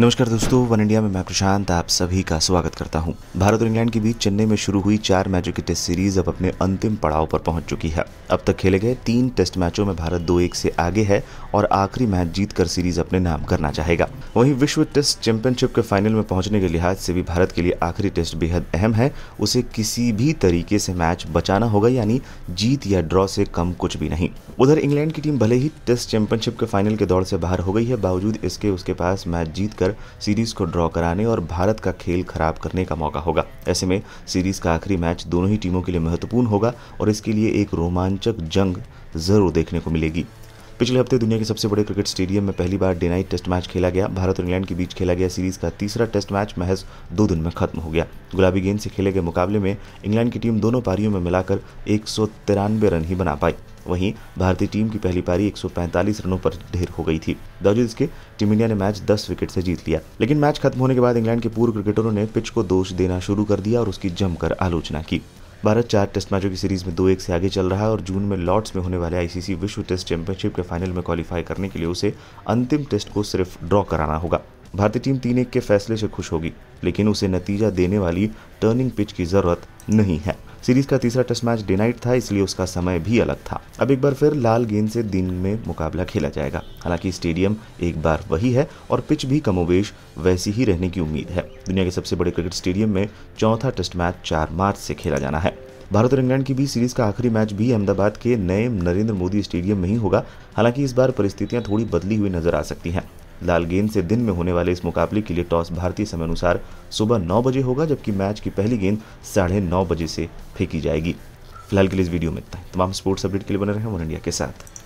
नमस्कार दोस्तों one India में मैं प्रशांत आप सभी का स्वागत करता हूं। भारत और इंग्लैंड के बीच चेन्नई में शुरू हुई चार मैचों की टेस्ट सीरीज अब अपने अंतिम पड़ाव पर पहुंच चुकी है अब तक खेले गए तीन टेस्ट मैचों में भारत दो एक से आगे है और आखिरी मैच जीत कर सीरीज अपने नाम करना चाहेगा वहीं विश्व टेस्ट चैंपियनशिप के फाइनल में पहुंचने के लिहाज से भी भारत के लिए आखिरी टेस्ट बेहद अहम है उसे किसी भी तरीके से मैच बचाना होगा यानी जीत या ड्रॉ से कम कुछ भी नहीं उधर इंग्लैंड की टीम भले ही टेस्ट चैंपियनशिप के फाइनल के दौर से बाहर हो गई है बावजूद इसके उसके पास मैच जीत कर जीतकर सीरीज को ड्रॉ कराने और भारत का खेल खराब करने का मौका होगा ऐसे में सीरीज का आखिरी मैच दोनों ही टीमों के लिए महत्वपूर्ण होगा और इसके लिए एक रोमांचक जंग जरूर देखने को मिलेगी पिछले हफ्ते दुनिया के सबसे बड़े क्रिकेट स्टेडियम में पहली बार डे नाइट टेस्ट मैच खेला गया भारत और इंग्लैंड के बीच खेला गया सीरीज का तीसरा टेस्ट मैच महज दो दिन में खत्म हो गया गुलाबी गेंद से खेले गए मुकाबले में इंग्लैंड की टीम दोनों पारियों में मिलाकर एक रन ही बना पाई वहीं भारतीय टीम की पहली पारी 145 रनों पर ढेर हो गई थी बावजूद इसके टीम इंडिया ने मैच 10 विकेट से जीत लिया लेकिन मैच खत्म होने के बाद इंग्लैंड के पूर्व क्रिकेटरों ने पिच को दोष देना शुरू कर दिया और उसकी जमकर आलोचना की भारत चार टेस्ट मैचों की सीरीज में दो एक से आगे चल रहा है और जून में लॉर्ड्स में होने वाले आईसीसी विश्व टेस्ट चैंपियनशिप के फाइनल में क्वालिफाई करने के लिए उसे अंतिम टेस्ट को सिर्फ ड्रॉ कराना होगा भारतीय टीम तीन एक के फैसले से खुश होगी लेकिन उसे नतीजा देने वाली टर्निंग पिच की जरूरत नहीं है सीरीज का तीसरा टेस्ट मैच डेनाइट था इसलिए उसका समय भी अलग था अब एक बार फिर लाल गेंद से दिन में मुकाबला खेला जाएगा हालांकि स्टेडियम एक बार वही है और पिच भी कमोवेश वैसी ही रहने की उम्मीद है दुनिया के सबसे बड़े क्रिकेट स्टेडियम में चौथा टेस्ट मैच चार मार्च से खेला जाना है भारत और इंग्लैंड की भी सीरीज का आखिरी मैच भी अहमदाबाद के नए नरेंद्र मोदी स्टेडियम में ही होगा हालांकि इस बार परिस्थितियां थोड़ी बदली हुई नजर आ सकती हैं लाल गेंद से दिन में होने वाले इस मुकाबले के लिए टॉस भारतीय समय अनुसार सुबह नौ बजे होगा जबकि मैच की पहली गेंद साढ़े नौ बजे से फेंकी जाएगी फिलहाल के लिए इस वीडियो में इतना तमाम स्पोर्ट्स अपडेट के लिए बने रहे वन इंडिया के साथ